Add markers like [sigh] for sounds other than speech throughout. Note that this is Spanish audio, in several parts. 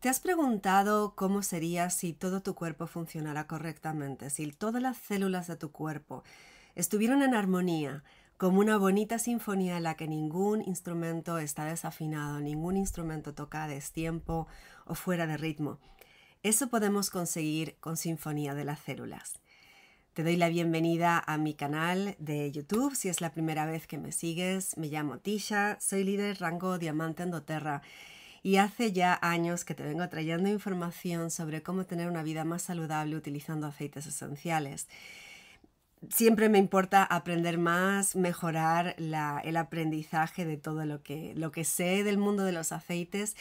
¿Te has preguntado cómo sería si todo tu cuerpo funcionara correctamente, si todas las células de tu cuerpo estuvieran en armonía, como una bonita sinfonía en la que ningún instrumento está desafinado, ningún instrumento toca a destiempo o fuera de ritmo? Eso podemos conseguir con Sinfonía de las Células. Te doy la bienvenida a mi canal de YouTube. Si es la primera vez que me sigues, me llamo Tisha, soy líder rango Diamante Endoterra y hace ya años que te vengo trayendo información sobre cómo tener una vida más saludable utilizando aceites esenciales. Siempre me importa aprender más, mejorar el aprendizaje de todo lo que, lo que sé del mundo de los aceites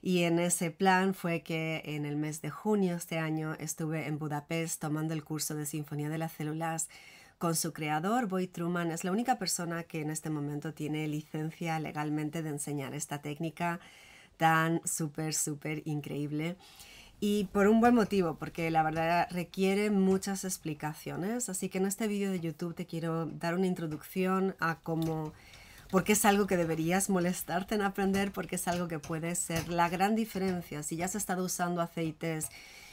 y en ese plan fue que en el mes de junio este año estuve en Budapest tomando el curso de Sinfonía de las Células con su creador, Boy Truman. Es la única persona que en este momento tiene licencia legalmente de enseñar esta técnica tan súper, súper increíble. Y por un buen motivo, porque la verdad requiere muchas explicaciones. Así que en este vídeo de YouTube te quiero dar una introducción a cómo, porque es algo que deberías molestarte en aprender, porque es algo que puede ser la gran diferencia. Si ya has estado usando aceites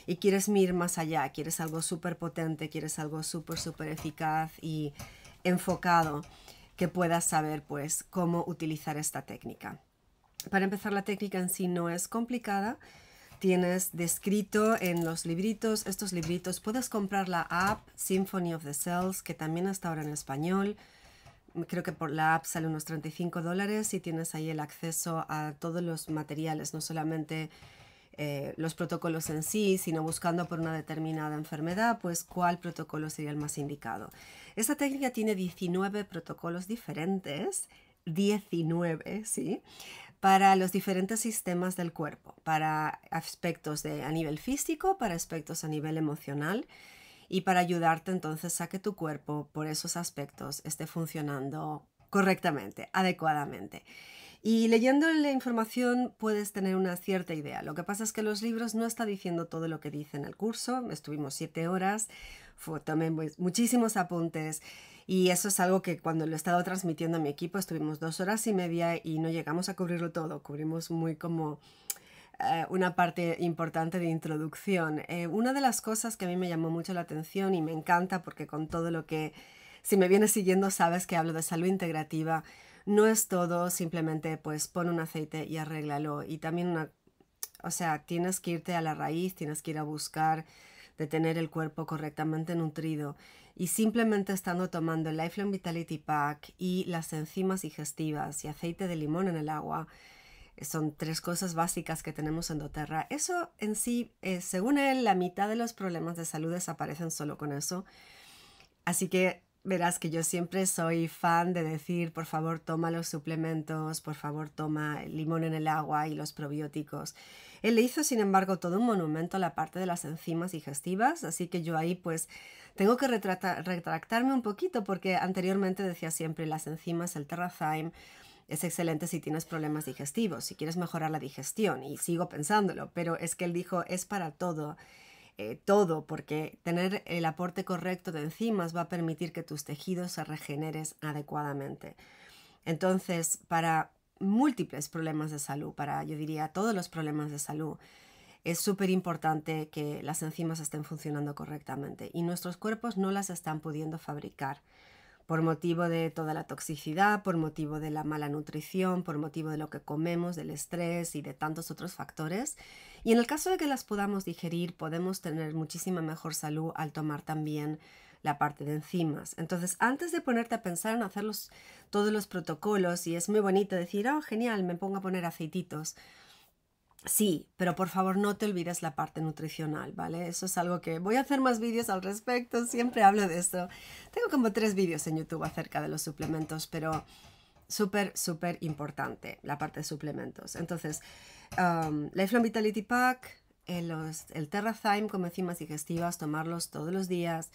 y quieres ir más allá, quieres algo súper potente, quieres algo súper, súper eficaz y enfocado, que puedas saber pues cómo utilizar esta técnica. Para empezar, la técnica en sí no es complicada. Tienes descrito en los libritos, estos libritos, puedes comprar la app Symphony of the Cells, que también está ahora en español. Creo que por la app sale unos 35 dólares y tienes ahí el acceso a todos los materiales, no solamente eh, los protocolos en sí, sino buscando por una determinada enfermedad, pues cuál protocolo sería el más indicado. Esta técnica tiene 19 protocolos diferentes, 19, ¿sí? para los diferentes sistemas del cuerpo, para aspectos de, a nivel físico, para aspectos a nivel emocional y para ayudarte entonces a que tu cuerpo por esos aspectos esté funcionando correctamente, adecuadamente. Y leyendo la información puedes tener una cierta idea. Lo que pasa es que los libros no están diciendo todo lo que dice en el curso. Estuvimos siete horas, también pues, muchísimos apuntes y eso es algo que cuando lo he estado transmitiendo a mi equipo, estuvimos dos horas y media y no llegamos a cubrirlo todo, cubrimos muy como eh, una parte importante de introducción. Eh, una de las cosas que a mí me llamó mucho la atención y me encanta porque con todo lo que, si me vienes siguiendo, sabes que hablo de salud integrativa. No es todo simplemente pues pon un aceite y arréglalo. Y también una o sea, tienes que irte a la raíz, tienes que ir a buscar de tener el cuerpo correctamente nutrido y simplemente estando tomando el Lifeline Vitality Pack y las enzimas digestivas y aceite de limón en el agua, eh, son tres cosas básicas que tenemos en doTERRA. Eso en sí, eh, según él, la mitad de los problemas de salud desaparecen solo con eso. Así que Verás que yo siempre soy fan de decir, por favor, toma los suplementos, por favor, toma el limón en el agua y los probióticos. Él le hizo, sin embargo, todo un monumento a la parte de las enzimas digestivas, así que yo ahí pues tengo que retractarme un poquito porque anteriormente decía siempre las enzimas, el terrazyme, es excelente si tienes problemas digestivos, si quieres mejorar la digestión, y sigo pensándolo, pero es que él dijo, es para todo eh, todo, porque tener el aporte correcto de enzimas va a permitir que tus tejidos se regeneres adecuadamente. Entonces, para múltiples problemas de salud, para yo diría todos los problemas de salud, es súper importante que las enzimas estén funcionando correctamente y nuestros cuerpos no las están pudiendo fabricar por motivo de toda la toxicidad, por motivo de la mala nutrición, por motivo de lo que comemos, del estrés y de tantos otros factores. Y en el caso de que las podamos digerir, podemos tener muchísima mejor salud al tomar también la parte de enzimas. Entonces, antes de ponerte a pensar en hacer todos los protocolos, y es muy bonito decir, oh, genial, me pongo a poner aceititos. Sí, pero por favor no te olvides la parte nutricional, ¿vale? Eso es algo que voy a hacer más vídeos al respecto, siempre hablo de esto. Tengo como tres vídeos en YouTube acerca de los suplementos, pero súper, súper importante la parte de suplementos. Entonces, um, Life Vitality Pack, eh, el, el Terrazyme como enzimas digestivas, tomarlos todos los días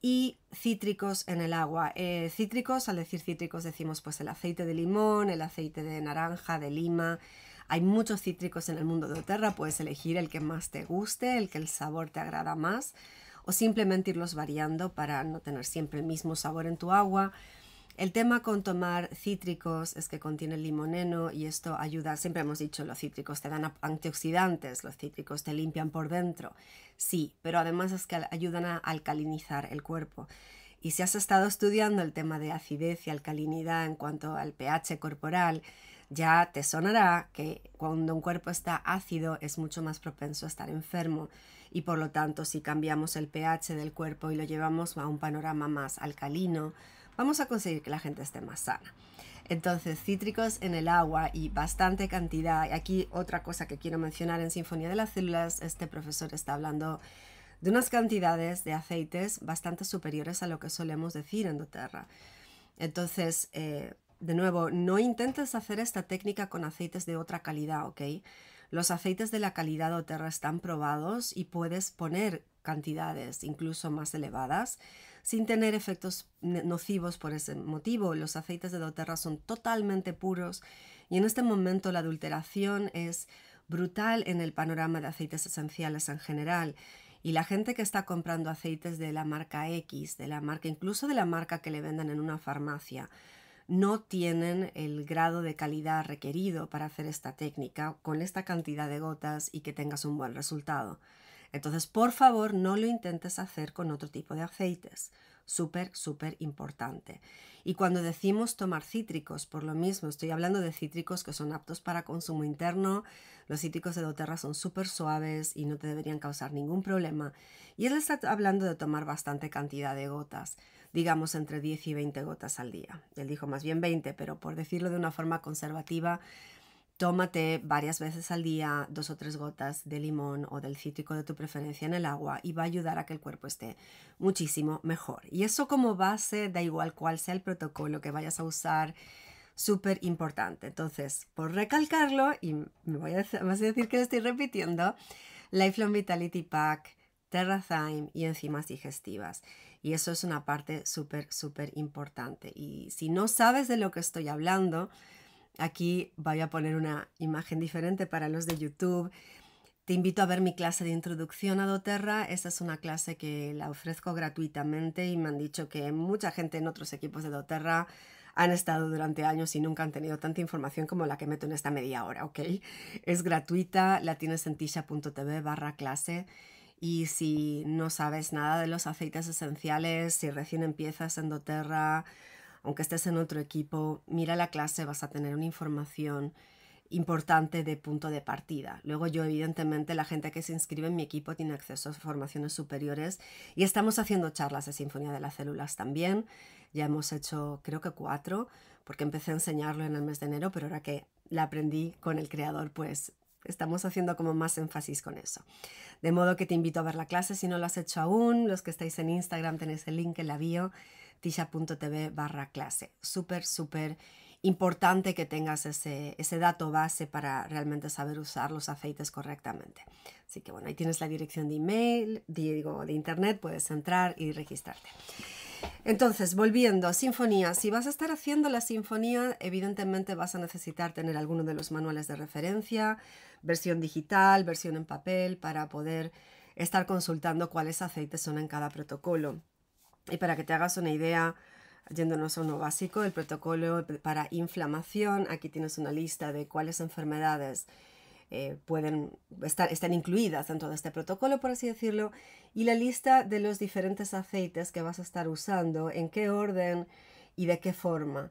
y cítricos en el agua. Eh, cítricos, al decir cítricos decimos pues el aceite de limón, el aceite de naranja, de lima, hay muchos cítricos en el mundo de Oterra, puedes elegir el que más te guste, el que el sabor te agrada más o simplemente irlos variando para no tener siempre el mismo sabor en tu agua. El tema con tomar cítricos es que contiene limoneno y esto ayuda, siempre hemos dicho, los cítricos te dan antioxidantes, los cítricos te limpian por dentro, sí, pero además es que ayudan a alcalinizar el cuerpo. Y si has estado estudiando el tema de acidez y alcalinidad en cuanto al pH corporal, ya te sonará que cuando un cuerpo está ácido es mucho más propenso a estar enfermo y por lo tanto si cambiamos el pH del cuerpo y lo llevamos a un panorama más alcalino, vamos a conseguir que la gente esté más sana. Entonces, cítricos en el agua y bastante cantidad. Aquí otra cosa que quiero mencionar en Sinfonía de las Células, este profesor está hablando de unas cantidades de aceites bastante superiores a lo que solemos decir en doTERRA. Entonces, eh, de nuevo, no intentes hacer esta técnica con aceites de otra calidad, ¿ok? Los aceites de la calidad doTERRA están probados y puedes poner cantidades incluso más elevadas sin tener efectos nocivos por ese motivo. Los aceites de doTERRA son totalmente puros y en este momento la adulteración es brutal en el panorama de aceites esenciales en general. Y la gente que está comprando aceites de la marca X, de la marca, incluso de la marca que le venden en una farmacia, no tienen el grado de calidad requerido para hacer esta técnica con esta cantidad de gotas y que tengas un buen resultado. Entonces, por favor, no lo intentes hacer con otro tipo de aceites súper, súper importante. Y cuando decimos tomar cítricos, por lo mismo, estoy hablando de cítricos que son aptos para consumo interno, los cítricos de doTERRA son súper suaves y no te deberían causar ningún problema. Y él está hablando de tomar bastante cantidad de gotas, digamos entre 10 y 20 gotas al día. Él dijo más bien 20, pero por decirlo de una forma conservativa, Tómate varias veces al día dos o tres gotas de limón o del cítrico de tu preferencia en el agua y va a ayudar a que el cuerpo esté muchísimo mejor. Y eso como base, da igual cuál sea el protocolo que vayas a usar, súper importante. Entonces, por recalcarlo, y me voy a, decir, que lo estoy repitiendo, Lifelong Vitality Pack, Terrazyme y enzimas digestivas. Y eso es una parte súper, súper importante. Y si no sabes de lo que estoy hablando, Aquí voy a poner una imagen diferente para los de YouTube. Te invito a ver mi clase de introducción a doTERRA. Esta es una clase que la ofrezco gratuitamente y me han dicho que mucha gente en otros equipos de doTERRA han estado durante años y nunca han tenido tanta información como la que meto en esta media hora, ¿ok? Es gratuita, la tienes en tisha.tv barra clase y si no sabes nada de los aceites esenciales, si recién empiezas en doTERRA, aunque estés en otro equipo, mira la clase, vas a tener una información importante de punto de partida. Luego yo, evidentemente, la gente que se inscribe en mi equipo tiene acceso a formaciones superiores y estamos haciendo charlas de Sinfonía de las Células también. Ya hemos hecho, creo que cuatro, porque empecé a enseñarlo en el mes de enero, pero ahora que la aprendí con el creador, pues estamos haciendo como más énfasis con eso. De modo que te invito a ver la clase si no lo has hecho aún. Los que estáis en Instagram tenéis el link en la bio tisha.tv barra clase. Súper, súper importante que tengas ese, dato base para realmente saber usar los aceites correctamente. Así que bueno, ahí tienes la dirección de email, digo, de internet, puedes entrar y registrarte. Entonces, volviendo, sinfonía. Si vas a estar haciendo la sinfonía, evidentemente vas a necesitar tener alguno de los manuales de referencia, versión digital, versión en papel, para poder estar consultando cuáles aceites son en cada protocolo. Y para que te hagas una idea, yéndonos a uno básico, el protocolo para inflamación, aquí tienes una lista de cuáles enfermedades eh, pueden estar, están incluidas dentro de este protocolo, por así decirlo, y la lista de los diferentes aceites que vas a estar usando, en qué orden y de qué forma.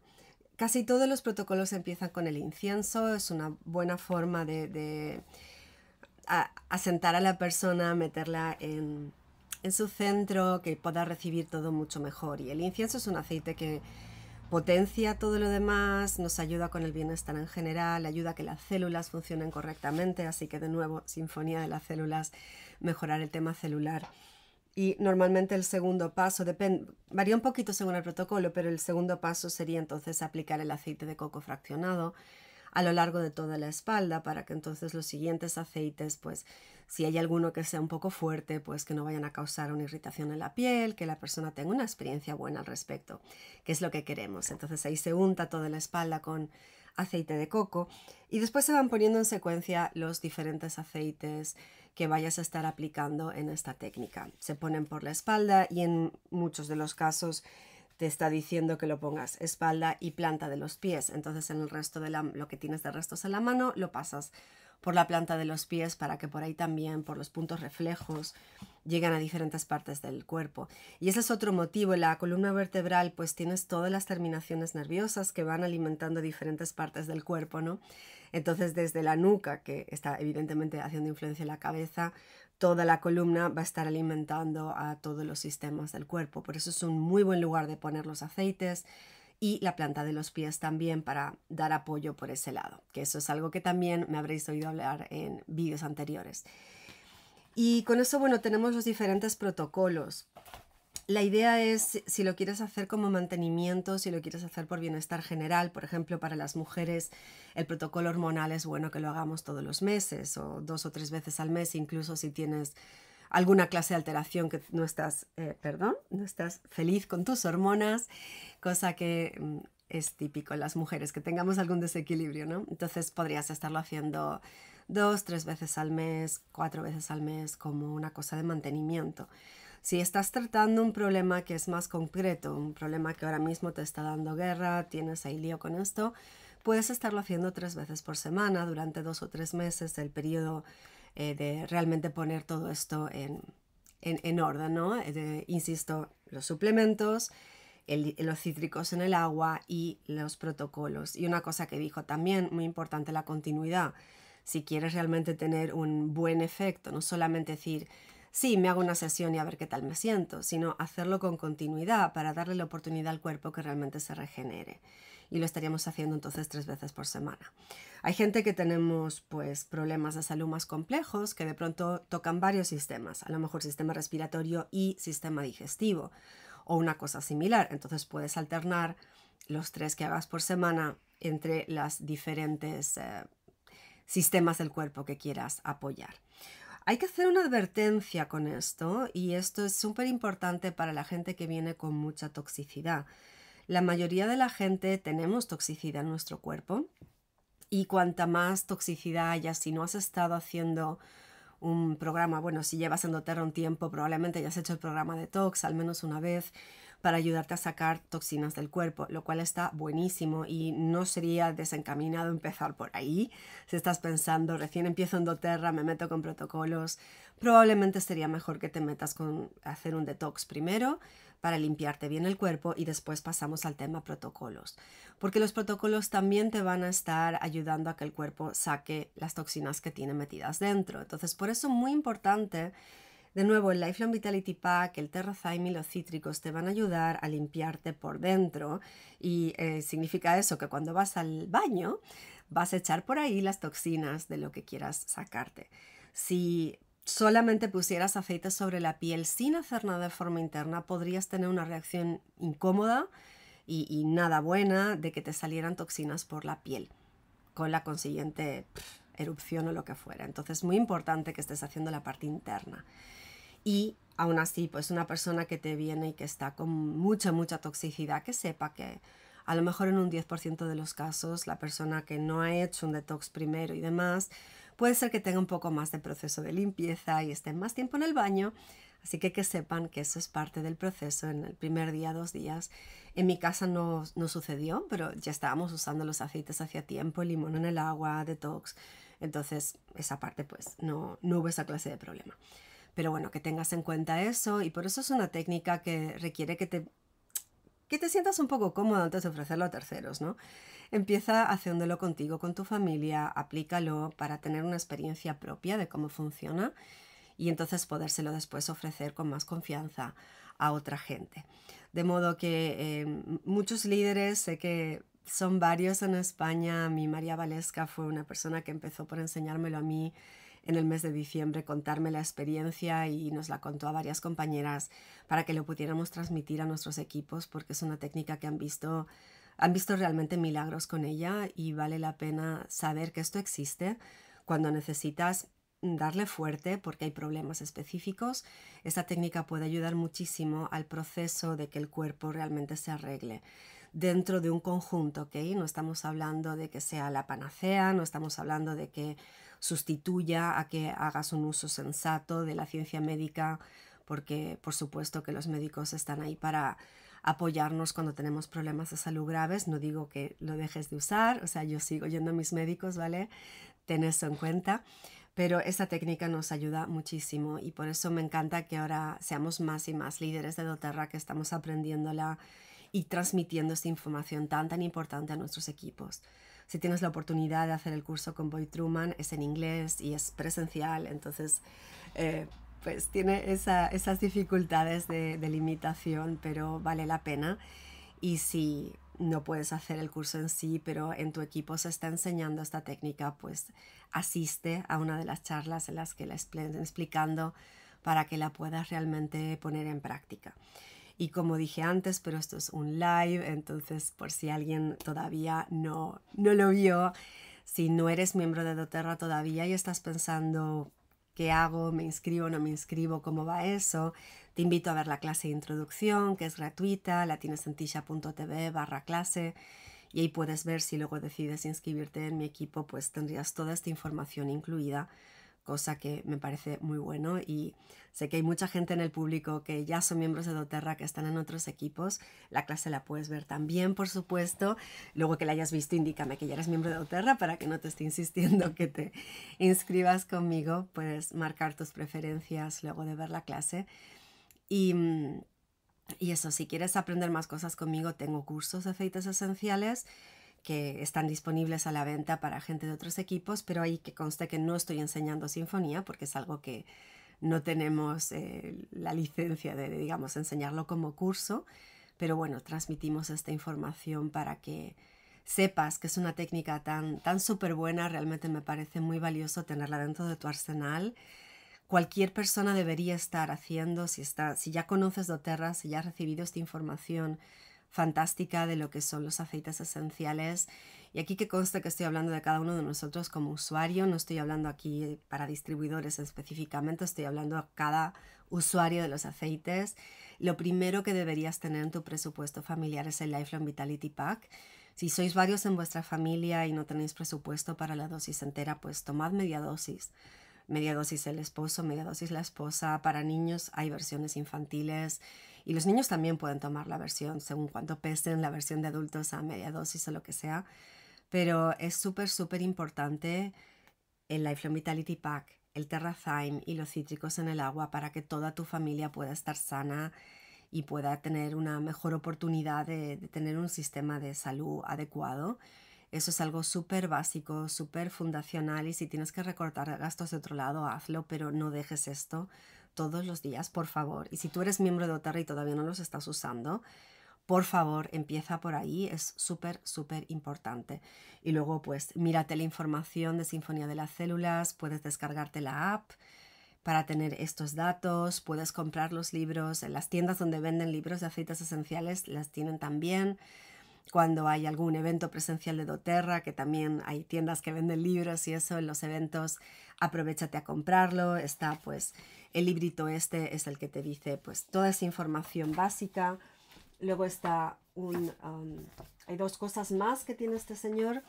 Casi todos los protocolos empiezan con el incienso, es una buena forma de, asentar a la persona, meterla en, en su centro, que pueda recibir todo mucho mejor. Y el incienso es un aceite que potencia todo lo demás, nos ayuda con el bienestar en general, ayuda a que las células funcionen correctamente, así que de nuevo, sinfonía de las células, mejorar el tema celular. Y normalmente el segundo paso, depende varía un poquito según el protocolo, pero el segundo paso sería entonces aplicar el aceite de coco fraccionado a lo largo de toda la espalda para que entonces los siguientes aceites, pues si hay alguno que sea un poco fuerte, pues que no vayan a causar una irritación en la piel, que la persona tenga una experiencia buena al respecto, que es lo que queremos. Entonces ahí se unta toda la espalda con aceite de coco y después se van poniendo en secuencia los diferentes aceites que vayas a estar aplicando en esta técnica. Se ponen por la espalda y en muchos de los casos te está diciendo que lo pongas espalda y planta de los pies. Entonces en el resto de la, lo que tienes de restos en la mano lo pasas por la planta de los pies para que por ahí también, por los puntos reflejos, lleguen a diferentes partes del cuerpo. Y ese es otro motivo, En la columna vertebral pues tienes todas las terminaciones nerviosas que van alimentando diferentes partes del cuerpo, ¿no? Entonces desde la nuca, que está evidentemente haciendo influencia en la cabeza, toda la columna va a estar alimentando a todos los sistemas del cuerpo. Por eso es un muy buen lugar de poner los aceites y la planta de los pies también para dar apoyo por ese lado, que eso es algo que también me habréis oído hablar en vídeos anteriores. Y con eso, bueno, tenemos los diferentes protocolos. La idea es si lo quieres hacer como mantenimiento, si lo quieres hacer por bienestar general, por ejemplo, para las mujeres el protocolo hormonal es bueno que lo hagamos todos los meses o dos o tres veces al mes, incluso si tienes alguna clase de alteración que no estás, eh, perdón, no estás feliz con tus hormonas, cosa que mm, es típico en las mujeres, que tengamos algún desequilibrio, ¿no? Entonces podrías estarlo haciendo dos, tres veces al mes, cuatro veces al mes, como una cosa de mantenimiento. Si estás tratando un problema que es más concreto, un problema que ahora mismo te está dando guerra, tienes ahí lío con esto, puedes estarlo haciendo tres veces por semana durante dos o tres meses, el periodo eh, de realmente poner todo esto en, orden, ¿no? Eh, insisto, los suplementos, los cítricos en el agua y los protocolos. Y una cosa que dijo también, muy importante, la continuidad. Si quieres realmente tener un buen efecto, no solamente decir, sí, me hago una sesión y a ver qué tal me siento, sino hacerlo con continuidad para darle la oportunidad al cuerpo que realmente se regenere. Y lo estaríamos haciendo entonces tres veces por semana. Hay gente que tenemos pues problemas de salud más complejos que de pronto tocan varios sistemas, a lo mejor sistema respiratorio y sistema digestivo o una cosa similar. Entonces puedes alternar los tres que hagas por semana entre las diferentes eh, sistemas del cuerpo que quieras apoyar. Hay que hacer una advertencia con esto y esto es súper importante para la gente que viene con mucha toxicidad. La mayoría de la gente tenemos toxicidad en nuestro cuerpo y cuanta más toxicidad haya, si no has estado haciendo un programa, bueno, si llevas endoterra un tiempo, probablemente ya has hecho el programa de tox al menos una vez, para ayudarte a sacar toxinas del cuerpo, lo cual está buenísimo y no sería desencaminado empezar por ahí. Si estás pensando, recién empiezo en doTERRA, me meto con protocolos, probablemente sería mejor que te metas con hacer un detox primero para limpiarte bien el cuerpo y después pasamos al tema protocolos, porque los protocolos también te van a estar ayudando a que el cuerpo saque las toxinas que tiene metidas dentro. Entonces, por eso es muy importante de nuevo, el Lifelong Vitality Pack, el Terrazyme y los cítricos te van a ayudar a limpiarte por dentro y eh, significa eso, que cuando vas al baño vas a echar por ahí las toxinas de lo que quieras sacarte. Si solamente pusieras aceite sobre la piel sin hacer nada de forma interna, podrías tener una reacción incómoda y, nada buena de que te salieran toxinas por la piel, con la consiguiente erupción o lo que fuera. Entonces, es muy importante que estés haciendo la parte interna y aún así, pues una persona que te viene y que está con mucha, mucha toxicidad, que sepa que a lo mejor en un 10% de los casos la persona que no ha hecho un detox primero y demás, puede ser que tenga un poco más de proceso de limpieza y esté más tiempo en el baño. Así que que sepan que eso es parte del proceso en el primer día, dos días. En mi casa no, sucedió, pero ya estábamos usando los aceites hacía tiempo, limón en el agua, detox. Entonces, esa parte pues no, no hubo esa clase de problema. Pero bueno, que tengas en cuenta eso y por eso es una técnica que requiere que te, que te sientas un poco cómodo antes de ofrecerlo a terceros, ¿no? Empieza haciéndolo contigo, con tu familia, aplícalo para tener una experiencia propia de cómo funciona y entonces podérselo después ofrecer con más confianza a otra gente. De modo que eh, muchos líderes, sé que son varios en España, mi María Valesca fue una persona que empezó por enseñármelo a mí en el mes de diciembre contarme la experiencia y nos la contó a varias compañeras para que lo pudiéramos transmitir a nuestros equipos porque es una técnica que han visto han visto realmente milagros con ella y vale la pena saber que esto existe cuando necesitas darle fuerte porque hay problemas específicos. Esta técnica puede ayudar muchísimo al proceso de que el cuerpo realmente se arregle dentro de un conjunto, ¿ok? No estamos hablando de que sea la panacea, no estamos hablando de que sustituya a que hagas un uso sensato de la ciencia médica, porque por supuesto que los médicos están ahí para apoyarnos cuando tenemos problemas de salud graves. No digo que lo dejes de usar, o sea, yo sigo yendo a mis médicos, ¿vale? Ten eso en cuenta. Pero esa técnica nos ayuda muchísimo y por eso me encanta que ahora seamos más y más líderes de doTERRA, que estamos aprendiéndola y transmitiendo esta información tan tan importante a nuestros equipos. Si tienes la oportunidad de hacer el curso con Boy Truman, es en inglés y es presencial, entonces eh, pues tiene esas dificultades de, limitación, pero vale la pena. Y si no puedes hacer el curso en sí, pero en tu equipo se está enseñando esta técnica, pues asiste a una de las charlas en las que la estén explicando para que la puedas realmente poner en práctica. Y como dije antes, pero esto es un live, entonces por si alguien todavía no, lo vio, si no eres miembro de doTERRA todavía y estás pensando qué hago, me inscribo, no me inscribo, cómo va eso, te invito a ver la clase de introducción, que es gratuita, la tienes tisha.tv barra clase, y ahí puedes ver si luego decides inscribirte en mi equipo, pues tendrías toda esta información incluida cosa que me parece muy bueno y sé que hay mucha gente en el público que ya son miembros de doTERRA, que están en otros equipos. La clase la puedes ver también, por supuesto. Luego que la hayas visto, indícame que ya eres miembro de doTERRA para que no te esté insistiendo que te inscribas conmigo. Puedes marcar tus preferencias luego de ver la clase. Y, y eso, si quieres aprender más cosas conmigo, tengo cursos de aceites esenciales que están disponibles a la venta para gente de otros equipos, pero ahí que conste que no estoy enseñando sinfonía porque es algo que no tenemos eh, la licencia de, digamos, enseñarlo como curso, pero bueno, transmitimos esta información para que sepas que es una técnica tan, tan súper buena, realmente me parece muy valioso tenerla dentro de tu arsenal. Cualquier persona debería estar haciendo, si, está, si ya conoces doTERRA, si ya has recibido esta información, fantástica de lo que son los aceites esenciales. Y aquí que consta que estoy hablando de cada uno de nosotros como usuario, no estoy hablando aquí para distribuidores específicamente, estoy hablando a cada usuario de los aceites. Lo primero que deberías tener en tu presupuesto familiar es el Lifelong Vitality Pack. Si sois varios en vuestra familia y no tenéis presupuesto para la dosis entera, pues tomad media dosis. Media dosis el esposo, media dosis la esposa. Para niños hay versiones infantiles y los niños también pueden tomar la versión, según cuánto pesen, la versión de adultos a media dosis o lo que sea. Pero es súper, súper importante el Lifelong Vitality Pack, el Terrazyme y los cítricos en el agua para que toda tu familia pueda estar sana y pueda tener una mejor oportunidad de tener un sistema de salud adecuado. Eso es algo súper básico, súper fundacional y si tienes que recortar gastos de otro lado, hazlo, pero no dejes esto todos los días, por favor. Y si tú eres miembro de Otter y todavía no los estás usando, por favor, empieza por ahí, es súper, súper importante. Y luego, pues, mírate la información de Sinfonía de las Células, puedes descargarte la app para tener estos datos, puedes comprar los libros, en las tiendas donde venden libros de aceites esenciales las tienen también cuando hay algún evento presencial de doTERRA, que también hay tiendas que venden libros y eso en los eventos, aprovechate a comprarlo. Está pues el librito este, es el que te dice pues toda esa información básica. Luego está un... Um, hay dos cosas más que tiene este señor.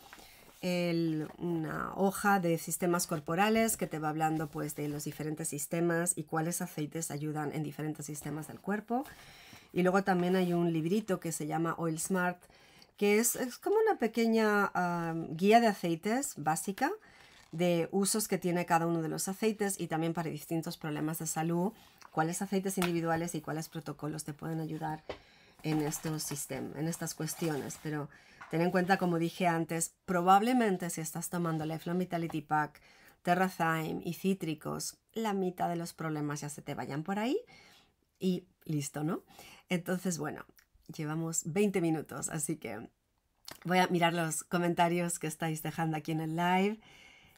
El, una hoja de sistemas corporales que te va hablando pues de los diferentes sistemas y cuáles aceites ayudan en diferentes sistemas del cuerpo. Y luego también hay un librito que se llama Oil Smart, que es, como una pequeña guía de aceites básica de usos que tiene cada uno de los aceites y también para distintos problemas de salud, cuáles aceites individuales y cuáles protocolos te pueden ayudar en estos sistemas, en estas cuestiones. Pero ten en cuenta, como dije antes, probablemente si estás tomando la Vitality Pack, Terrazyme y cítricos, la mitad de los problemas ya se te vayan por ahí y listo, ¿no? Entonces, bueno, llevamos 20 minutos, así que voy a mirar los comentarios que estáis dejando aquí en el live.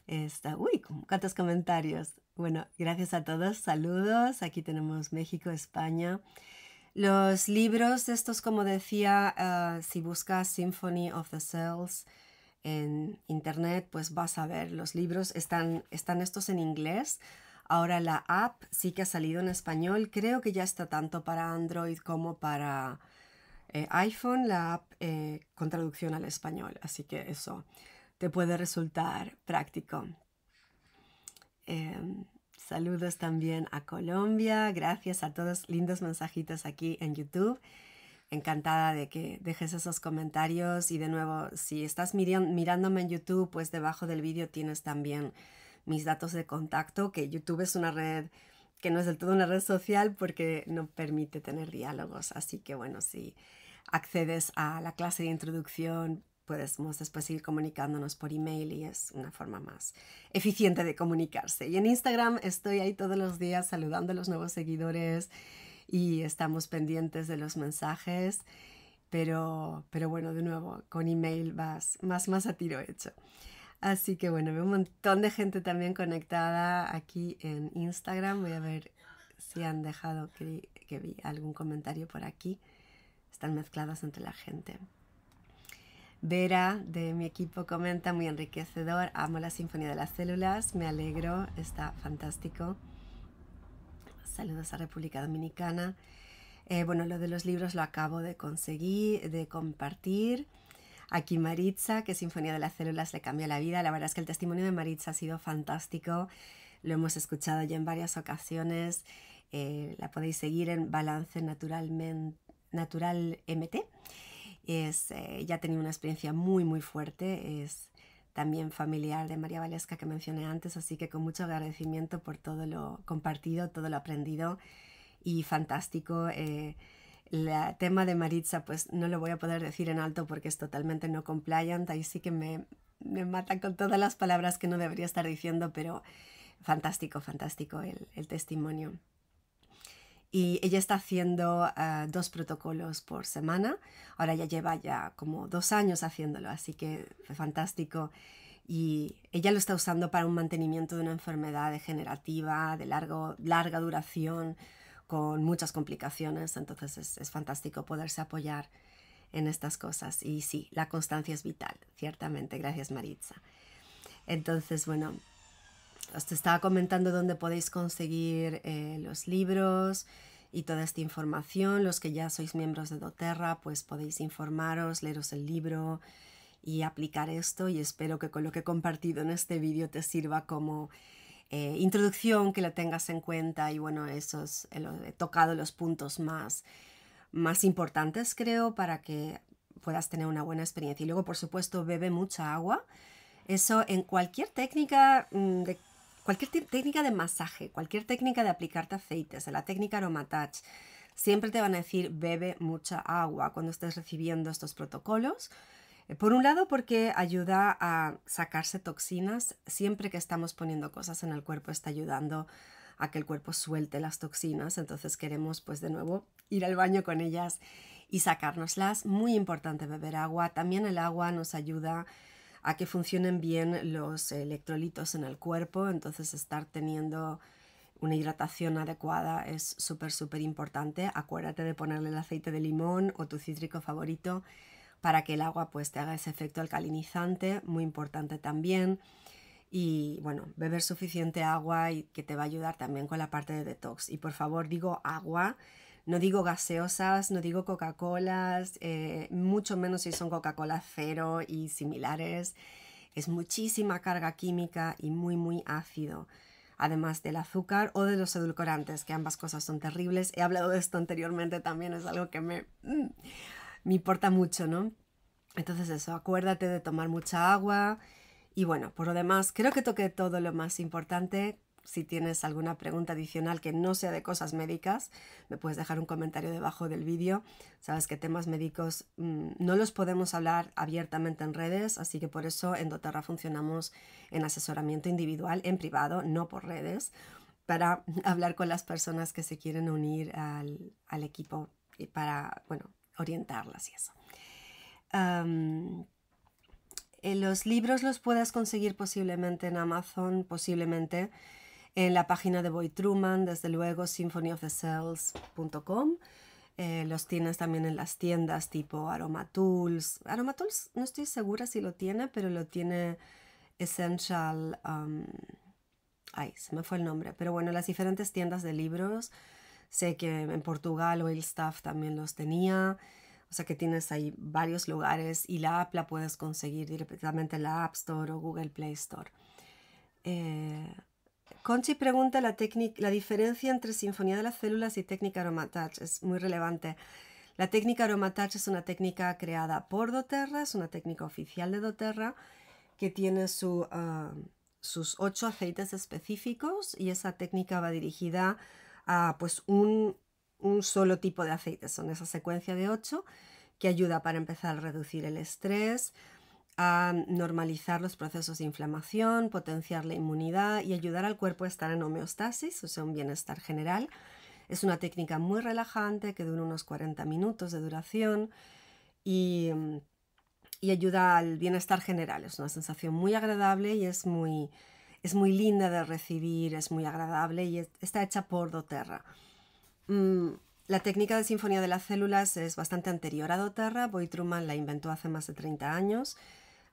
Está, uy, cuántos comentarios. Bueno, gracias a todos, saludos. Aquí tenemos México, España. Los libros, estos como decía, eh, si buscas Symphony of the Cells en internet, pues vas a ver, los libros están, están estos en inglés. Ahora la app sí que ha salido en español, creo que ya está tanto para Android como para eh, iPhone, la app eh, con traducción al español. Así que eso te puede resultar práctico. Em, saludos también a Colombia. Gracias a todos. Lindos mensajitos aquí en YouTube. Encantada de que dejes esos comentarios. Y de nuevo, si estás mirándome en YouTube, pues debajo del vídeo tienes también mis datos de contacto, que YouTube es una red que no es del todo una red social porque no permite tener diálogos. Así que bueno, sí accedes a la clase de introducción, podemos después ir comunicándonos por email y es una forma más eficiente de comunicarse. Y en Instagram estoy ahí todos los días saludando a los nuevos seguidores y estamos pendientes de los mensajes, pero, pero bueno, de nuevo, con email vas más, más a tiro hecho. Así que bueno, veo un montón de gente también conectada aquí en Instagram. Voy a ver si han dejado que vi algún comentario por aquí están mezcladas entre la gente. Vera de mi equipo comenta, muy enriquecedor, amo la Sinfonía de las Células, me alegro, está fantástico. Saludos a República Dominicana. Eh, bueno, lo de los libros lo acabo de conseguir, de compartir. Aquí Maritza, que Sinfonía de las Células le cambió la vida. La verdad es que el testimonio de Maritza ha sido fantástico. Lo hemos escuchado ya en varias ocasiones. Eh, la podéis seguir en Balance Naturalmente Natural MT. Es, eh, ya tenía una experiencia muy, muy fuerte. Es también familiar de María Valesca que mencioné antes, así que con mucho agradecimiento por todo lo compartido, todo lo aprendido y fantástico. el eh, tema de Maritza, pues no lo voy a poder decir en alto porque es totalmente no compliant, ahí sí que me, me matan con todas las palabras que no debería estar diciendo, pero fantástico, fantástico el testimonio y ella está haciendo eh, dos protocolos por semana. Ahora ya lleva ya como dos años haciéndolo, así que fue fantástico. Y ella lo está usando para un mantenimiento de una enfermedad degenerativa de largo, larga duración, con muchas complicaciones. Entonces es, es fantástico poderse apoyar en estas cosas. Y sí, la constancia es vital, ciertamente. Gracias, Maritza. Entonces, bueno, te estaba comentando dónde podéis conseguir eh, los libros y toda esta información. Los que ya sois miembros de doTERRA, pues podéis informaros, leeros el libro y aplicar esto. Y espero que con lo que he compartido en este vídeo te sirva como eh, introducción, que lo tengas en cuenta. Y bueno, esos eh, he tocado los puntos más, más importantes, creo, para que puedas tener una buena experiencia. Y luego, por supuesto, bebe mucha agua. Eso en cualquier técnica mm, de cualquier técnica de masaje, cualquier técnica de aplicarte aceites, la técnica aromatouch, siempre te van a decir bebe mucha agua cuando estés recibiendo estos protocolos. Eh, por un lado, porque ayuda a sacarse toxinas. Siempre que estamos poniendo cosas en el cuerpo, está ayudando a que el cuerpo suelte las toxinas. Entonces queremos, pues de nuevo, ir al baño con ellas y sacárnoslas. Muy importante beber agua. También el agua nos ayuda a que funcionen bien los electrolitos en el cuerpo, entonces estar teniendo una hidratación adecuada es súper, súper importante. Acuérdate de ponerle el aceite de limón o tu cítrico favorito para que el agua pues te haga ese efecto alcalinizante, muy importante también. Y bueno, beber suficiente agua y que te va a ayudar también con la parte de detox. Y por favor digo agua no digo gaseosas, no digo Coca-Colas, eh, mucho menos si son Coca-Cola cero y similares. Es muchísima carga química y muy, muy ácido. Además del azúcar o de los edulcorantes, que ambas cosas son terribles. He hablado de esto anteriormente también, es algo que me, mm, me importa mucho, ¿no? Entonces eso, acuérdate de tomar mucha agua. Y bueno, por lo demás, creo que toqué todo lo más importante si tienes alguna pregunta adicional que no sea de cosas médicas, me puedes dejar un comentario debajo del vídeo. Sabes que temas médicos mm, no los podemos hablar abiertamente en redes, así que por eso en doTERRA funcionamos en asesoramiento individual, en privado, no por redes, para [laughs] hablar con las personas que se quieren unir al, equipo y para, bueno, orientarlas y eso. Eh, los libros los puedes conseguir posiblemente en Amazon, posiblemente en la página de Boy Truman, desde luego symphonyofthecells.com. Eh, los tienes también en las tiendas tipo Aromatools. Aromatools, no estoy segura si lo tiene, pero lo tiene Essential. Um, ay, se me fue el nombre. Pero bueno, las diferentes tiendas de libros. Sé que en Portugal el Staff también los tenía. O sea que tienes ahí varios lugares y la app la puedes conseguir directamente en la App Store o Google Play Store. Eh, Conchi pregunta la, diferencia entre sinfonía de las células y técnica aromatouch. Es muy relevante. La técnica aromatouch es una técnica creada por doTERRA, es una técnica oficial de doTERRA que tiene ah, sus ocho aceites específicos y esa técnica va dirigida a pues un, un solo tipo de aceite. Son esa secuencia de ocho que ayuda para empezar a reducir el estrés, a normalizar los procesos de inflamación, potenciar la inmunidad y ayudar al cuerpo a estar en homeostasis, o sea, un bienestar general. Es una técnica muy relajante que dura unos 40 minutos de duración y, ayuda al bienestar general. Es una sensación muy agradable y es muy, linda de recibir, es muy agradable y está hecha por doTERRA. Mm, la técnica de sinfonía de las células es bastante anterior a doTERRA. Boy Truman la inventó hace más de 30 años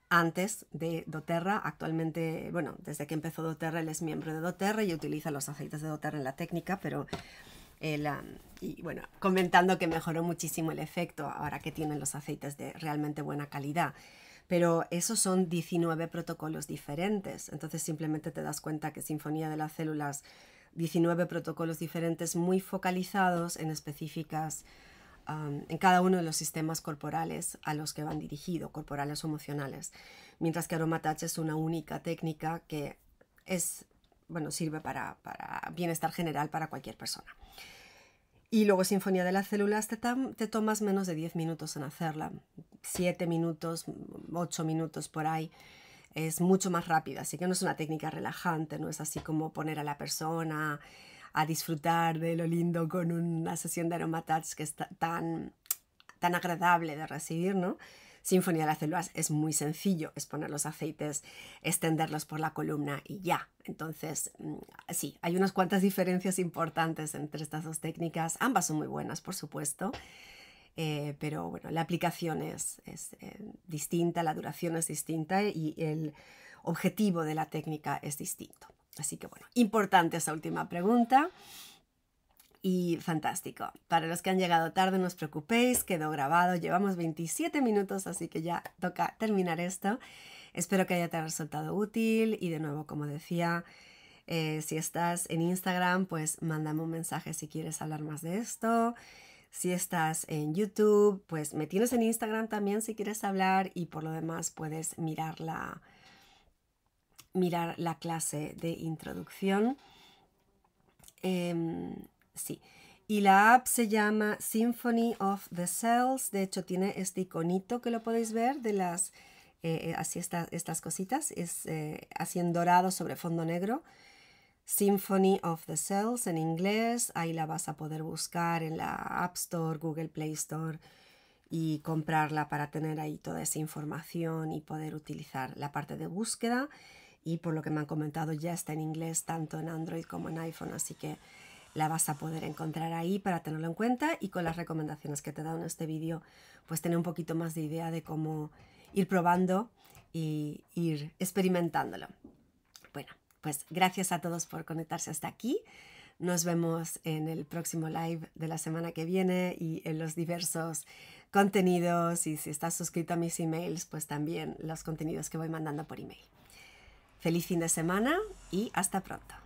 antes de doTERRA. Actualmente, bueno, desde que empezó doTERRA, él es miembro de doTERRA y utiliza los aceites de doTERRA en la técnica, pero ah, y bueno, comentando que mejoró muchísimo el efecto ahora que tienen los aceites de realmente buena calidad. Pero esos son 19 protocolos diferentes, entonces simplemente te das cuenta que Sinfonía de las Células, 19 protocolos diferentes muy focalizados en específicas en cada uno de los sistemas corporales a los que van dirigido, corporales o emocionales, mientras que aromatouch es una única técnica que es, bueno, sirve para, bienestar general para cualquier persona. Y luego Sinfonía de las Células te, te tomas menos de 10 minutos en hacerla, 7 minutos, 8 minutos por ahí. Es mucho más rápida, así que no es una técnica relajante, no es así como poner a la persona a disfrutar de lo lindo con una sesión de aromatats que es tan, tan agradable de recibir, ¿no? Sinfonía de las células es muy sencillo, es poner los aceites, extenderlos por la columna y ya. Entonces, mm, sí, hay unas cuantas diferencias importantes entre estas dos técnicas. Ambas son muy buenas, por supuesto, eh, pero bueno, la aplicación es, eh, distinta, la duración es distinta y el objetivo de la técnica es distinto. Así que bueno, importante esa última pregunta. Y fantástico. Para los que han llegado tarde, no os preocupéis, quedó grabado. Llevamos 27 minutos, así que ya toca terminar esto. Espero que haya te resultado útil y de nuevo, como decía, eh, si estás en Instagram, pues mándame un mensaje si quieres hablar más de esto. Si estás en YouTube, pues me tienes en Instagram también si quieres hablar y por lo demás puedes mirar la, mirar la clase de introducción. Em, sí. Y la app se llama Symphony of the Cells. De hecho, tiene este iconito que lo podéis ver de las. Eh, eh, así estas cositas. Es eh, así en dorado sobre fondo negro. Symphony of the Cells en inglés. Ahí la vas a poder buscar en la App Store, Google Play Store y comprarla para tener ahí toda esa información y poder utilizar la parte de búsqueda y por lo que me han comentado ya está en inglés tanto en Android como en iPhone, así que la vas a poder encontrar ahí para tenerlo en cuenta y con las recomendaciones que te he dado en este vídeo, pues tener un poquito más de idea de cómo ir probando y ir experimentándolo. Bueno, pues gracias a todos por conectarse hasta aquí. Nos vemos en el próximo live de la semana que viene y en los diversos contenidos y si estás suscrito a mis emails, pues también los contenidos que voy mandando por email. Feliz fin de semana y hasta pronto.